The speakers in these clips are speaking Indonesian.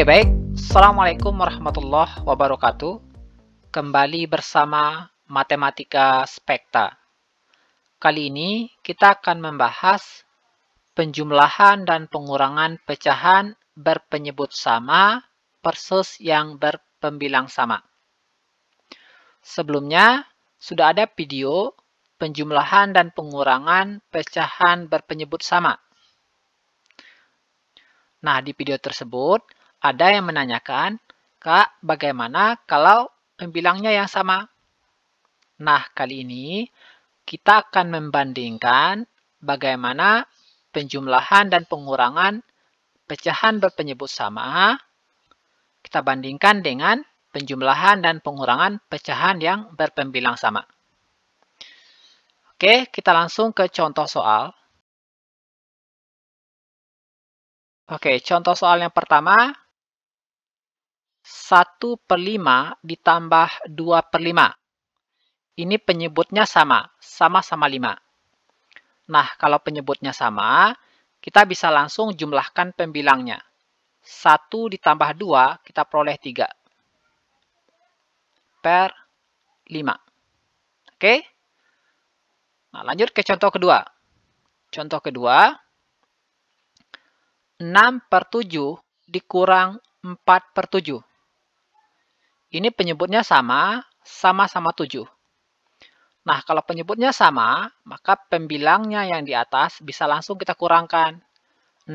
Oke baik, Assalamualaikum warahmatullahi wabarakatuh. Kembali bersama Matematika Spekta. Kali ini kita akan membahas penjumlahan dan pengurangan pecahan berpenyebut sama versus yang berpembilang sama. Sebelumnya, sudah ada video penjumlahan dan pengurangan pecahan berpenyebut sama. Nah, di video tersebut, ada yang menanyakan, Kak, bagaimana kalau pembilangnya yang sama? Nah, kali ini kita akan membandingkan bagaimana penjumlahan dan pengurangan pecahan berpenyebut sama kita bandingkan dengan penjumlahan dan pengurangan pecahan yang berpembilang sama. Oke, kita langsung ke contoh soal. Oke, contoh soal yang pertama, 1 per 5 ditambah 2 per 5. Ini penyebutnya sama, sama-sama 5. Nah, kalau penyebutnya sama, kita bisa langsung jumlahkan pembilangnya. 1 ditambah 2, kita peroleh 3. Per 5. Oke? Nah, lanjut ke contoh kedua. Contoh kedua, 6 per 7 dikurang 4 per 7. Ini penyebutnya sama, sama-sama 7. Nah, kalau penyebutnya sama, maka pembilangnya yang di atas bisa langsung kita kurangkan. 6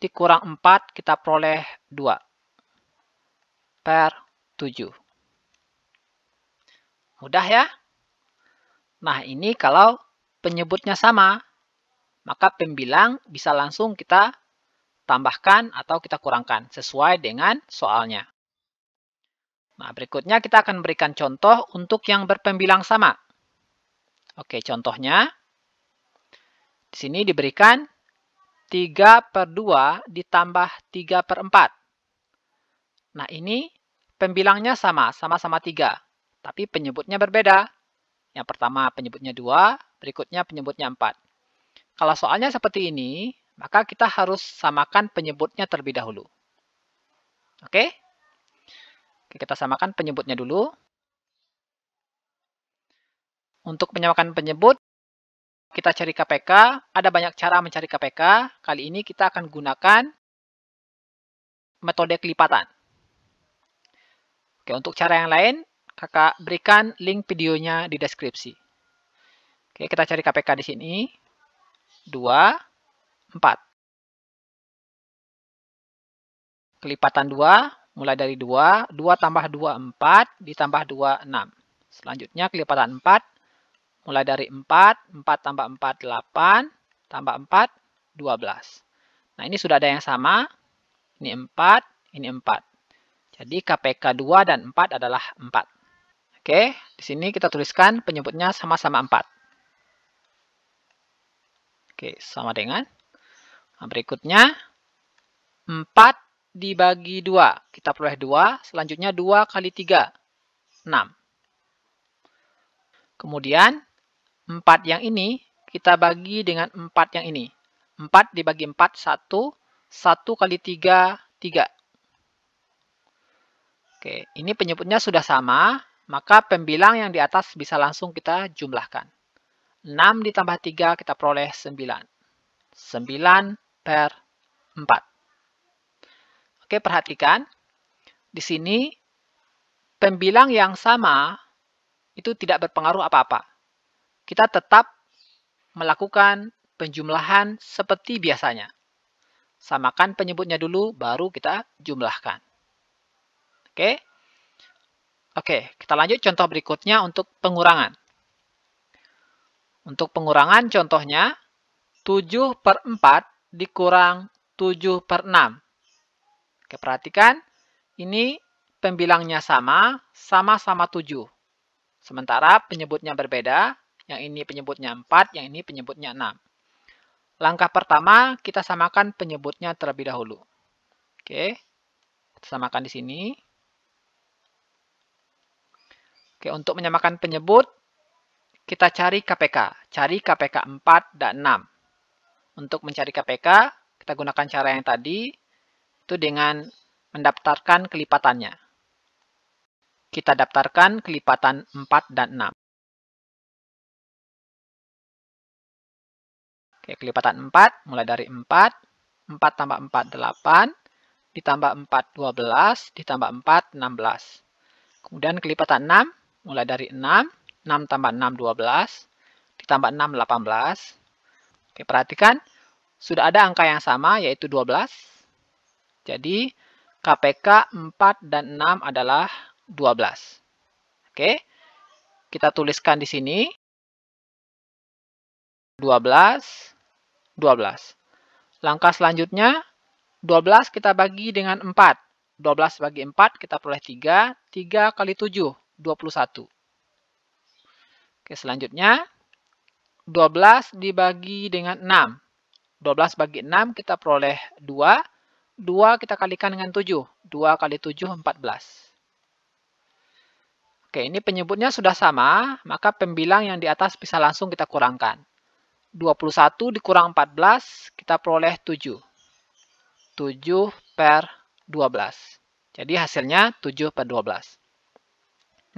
dikurang 4 kita peroleh 2 per 7. Mudah ya? Nah, ini kalau penyebutnya sama, maka pembilang bisa langsung kita tambahkan atau kita kurangkan sesuai dengan soalnya. Nah, berikutnya kita akan berikan contoh untuk yang berpembilang sama. Oke, contohnya. Di sini diberikan 3 per 2 ditambah 3 per 4. Nah, ini pembilangnya sama, sama-sama 3. Tapi penyebutnya berbeda. Yang pertama penyebutnya 2, berikutnya penyebutnya 4. Kalau soalnya seperti ini, maka kita harus samakan penyebutnya terlebih dahulu. Oke? Kita samakan penyebutnya dulu. Untuk menyamakan penyebut, kita cari KPK. Ada banyak cara mencari KPK. Kali ini kita akan gunakan metode kelipatan. Oke, untuk cara yang lain, kakak berikan link videonya di deskripsi. Oke, kita cari KPK di sini. 2, 4. Kelipatan 2, Mulai dari 2, 2 tambah 2, 4, ditambah 2, 6. Selanjutnya kelipatan 4, mulai dari 4, 4 tambah 4, 8, tambah 4, 12. Nah, ini sudah ada yang sama, ini 4, ini 4. Jadi KPK 2 dan 4 adalah 4. Oke, di sini kita tuliskan penyebutnya sama-sama 4. Oke, sama dengan. Nah, berikutnya, 4 dibagi 2. Kita peroleh 2, selanjutnya 2 kali 3, 6. Kemudian 4 yang ini kita bagi dengan 4 yang ini. 4 dibagi 4, 1. 1 kali 3, 3. Oke, ini penyebutnya sudah sama, maka pembilang yang di atas bisa langsung kita jumlahkan. 6 ditambah 3 kita peroleh 9. 9 per 4. Oke, perhatikan. Di sini, pembilang yang sama itu tidak berpengaruh apa-apa. Kita tetap melakukan penjumlahan seperti biasanya. Samakan penyebutnya dulu, baru kita jumlahkan. Oke. Oke, kita lanjut contoh berikutnya untuk pengurangan. Untuk pengurangan contohnya, 7 per 4 dikurang 7 per 6 Oke, perhatikan. Ini pembilangnya sama, sama-sama 7. Sementara penyebutnya berbeda. Yang ini penyebutnya 4, yang ini penyebutnya 6. Langkah pertama, kita samakan penyebutnya terlebih dahulu. Oke, kita samakan di sini. Oke, untuk menyamakan penyebut, kita cari KPK. Cari KPK 4 dan 6. Untuk mencari KPK, kita gunakan cara yang tadi, yaitu dengan mendaftarkan kelipatannya. Kita daftarkan kelipatan 4 dan 6. Oke, kelipatan 4 mulai dari 4. 4 tambah 4, 8. Ditambah 4, 12. Ditambah 4, 16. Kemudian kelipatan 6 mulai dari 6. 6 tambah 6, 12. Ditambah 6, 18. Oke, perhatikan. Sudah ada angka yang sama, yaitu 12. Jadi KPK 4 dan 6 adalah 12. Oke. Kita tuliskan di sini 12 12. Langkah selanjutnya 12 kita bagi dengan 4. 12 bagi 4 kita peroleh 3. 3 kali 7, 21. Oke, selanjutnya 12 dibagi dengan 6. 12 bagi 6 kita peroleh 2. 2 kita kalikan dengan 7. 2 kali 7, 14. Oke, ini penyebutnya sudah sama, maka pembilang yang di atas bisa langsung kita kurangkan. 21 dikurang 14, kita peroleh 7. 7 per 12. Jadi hasilnya 7 per 12.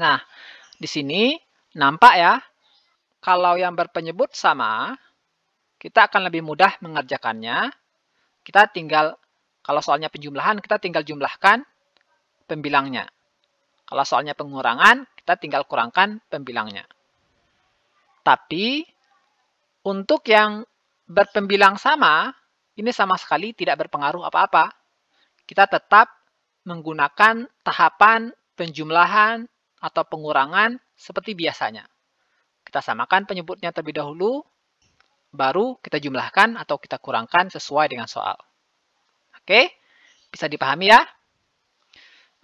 Nah, di sini nampak ya, kalau yang berpenyebut sama, kita akan lebih mudah mengerjakannya. Kita tinggal kalau soalnya penjumlahan, kita tinggal jumlahkan pembilangnya. Kalau soalnya pengurangan, kita tinggal kurangkan pembilangnya. Tapi, untuk yang berpembilang sama, ini sama sekali tidak berpengaruh apa-apa. Kita tetap menggunakan tahapan penjumlahan atau pengurangan seperti biasanya. Kita samakan penyebutnya terlebih dahulu, baru kita jumlahkan atau kita kurangkan sesuai dengan soal. Oke, bisa dipahami ya?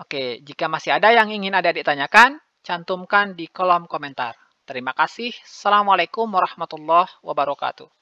Oke, jika masih ada yang ingin ada ditanyakan, cantumkan di kolom komentar. Terima kasih. Assalamualaikum warahmatullahi wabarakatuh.